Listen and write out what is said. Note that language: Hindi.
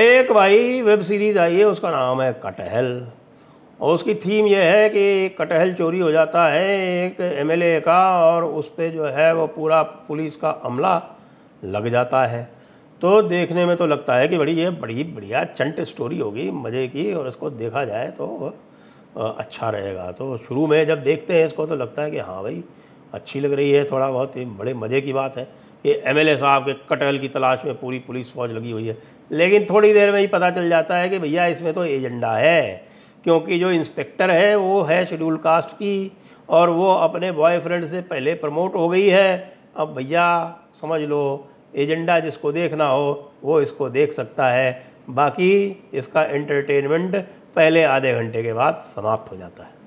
एक भाई वेब सीरीज़ आई है उसका नाम है कटहल और उसकी थीम यह है कि कटहल चोरी हो जाता है एक एमएलए का और उस पर जो है वो पूरा पुलिस का अमला लग जाता है तो देखने में तो लगता है कि बड़ी ये बड़ी बढ़िया चंट स्टोरी होगी मज़े की और इसको देखा जाए तो अच्छा रहेगा तो शुरू में जब देखते हैं इसको तो लगता है कि हाँ भाई अच्छी लग रही है थोड़ा बहुत ये बड़े मज़े की बात है कि एमएलए साहब के कटहल की तलाश में पूरी पुलिस फौज लगी हुई है लेकिन थोड़ी देर में ही पता चल जाता है कि भैया इसमें तो एजेंडा है क्योंकि जो इंस्पेक्टर है वो है शेड्यूल कास्ट की और वो अपने बॉयफ्रेंड से पहले प्रमोट हो गई है अब भैया समझ लो एजेंडा जिसको देखना हो वो इसको देख सकता है बाकी इसका एंटरटेनमेंट पहले आधे घंटे के बाद समाप्त हो जाता है